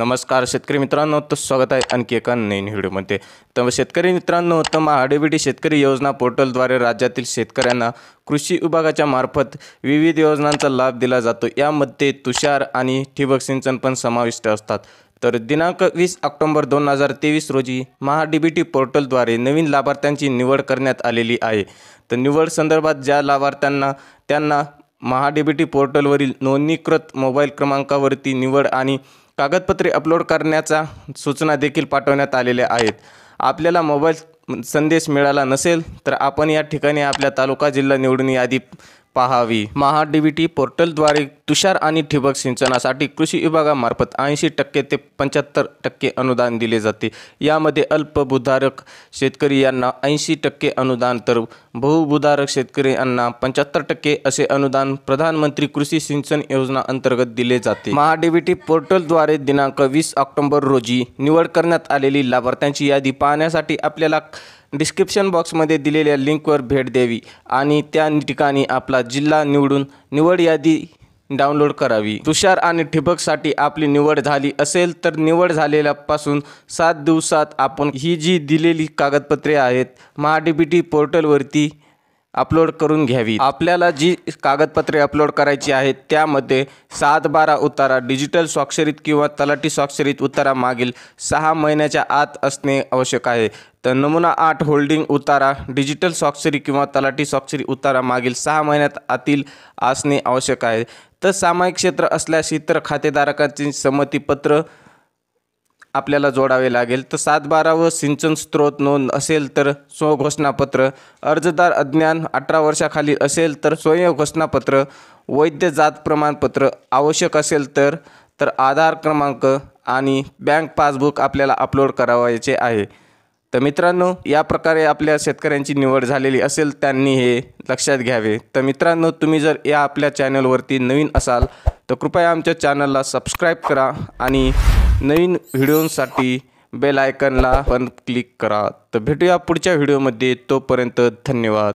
नमस्कार शेतकरी मित्रांनो तो स्वागत आहे आणखी एका नवीन व्हिडिओमध्ये तर शेतकरी मित्रांनो तर महाडेबीटी शेतकरी योजना पोर्टलद्वारे राज्यातील शेतकऱ्यांना कृषी विभागाच्या मार्फत विविध योजनांचा लाभ दिला जातो यामध्ये तुषार आणि ठिबक सिंचन पण समाविष्ट असतात तर दिनांक वीस ऑक्टोंबर दोन हजार तेवीस रोजी महाडीबीटी पोर्टलद्वारे नवीन लाभार्थ्यांची निवड करण्यात आलेली आहे तर निवड संदर्भात ज्या लाभार्थ्यांना त्यांना महाडीबीटी पोर्टलवरील नोंदणीकृत मोबाईल क्रमांकावरती निवड आणि कागदपत्रे अपलोड करण्याच्या सूचना देखील पाठवण्यात आलेल्या आहेत आपल्याला मोबाईल संदेश मिळाला नसेल तर आपण या ठिकाणी आपल्या तालुका जिल्हा निवडून यादी पहावी महा डी बी टी पोर्टलद्वारे तुषार आणि ठिबक सिंचनासाठी कृषी विभागामार्फत ऐंशी टक्के ते पंच्याहत्तर टक्के अनुदान दिले जाते यामध्ये अल्पभूधारक शेतकरी यांना ऐंशी टक्के अनुदान तर बहुभूधारक शेतकऱ्यांना पंच्याहत्तर टक्के असे अनुदान प्रधानमंत्री कृषी सिंचन योजना अंतर्गत दिले जाते महाडीबीटी पोर्टलद्वारे दिनांक वीस ऑक्टोंबर रोजी निवड करण्यात आलेली लाभार्थ्यांची यादी पाहण्यासाठी आपल्याला डिस्क्रिप्शन बॉक्समध्ये दिलेल्या लिंकवर भेट द्यावी आणि त्या ठिकाणी आपला जिल्हा निवडून निवड यादी डाउनलोड करावी तुषार आणि ठिबकसाठी आपली निवड झाली असेल तर निवड झालेल्यापासून सात दिवसात आपण ही जी दिलेली कागदपत्रे आहेत पोर्टल पोर्टलवरती अपलोड करून घ्यावी आपल्याला जी कागदपत्रे अपलोड करायची आहेत त्यामध्ये सात बारा उतारा डिजिटल स्वाक्षरीत किंवा तलाठी स्वाक्षरीत उतारा मागील सहा महिन्याच्या आत असणे आवश्यक आहे तर नमुना आठ होल्डिंग उतारा डिजिटल स्वाक्षरी किंवा तलाठी स्वाक्षरी उतारा मागील सहा महिन्यात आतील असणे आवश्यक आहे तर सामायिक क्षेत्र असल्यास इतर खातेधारकांचे संमतीपत्र आपल्याला जोडावे लागेल तर सात व सिंचन स्त्रोत नोंद असेल तर स्वघोषणापत्र अर्जदार अज्ञान अठरा वर्षाखाली असेल तर स्वयंघोषणापत्र वैद्य जात प्रमाणपत्र आवश्यक असेल तर तर आधार क्रमांक आणि बँक पासबुक आपल्याला अपलोड करावायचे आहे तर मित्रांनो या प्रकारे आपल्या शेतकऱ्यांची निवड झालेली असेल त्यांनी हे लक्षात घ्यावे तर मित्रांनो तुम्ही जर या आपल्या चॅनलवरती नवीन असाल तर कृपया आमच्या चॅनलला सबस्क्राईब करा आणि नवीन व्हिडिओसाठी बेल आयकनला पण क्लिक करा तर भेटूया पुढच्या व्हिडिओमध्ये तोपर्यंत धन्यवाद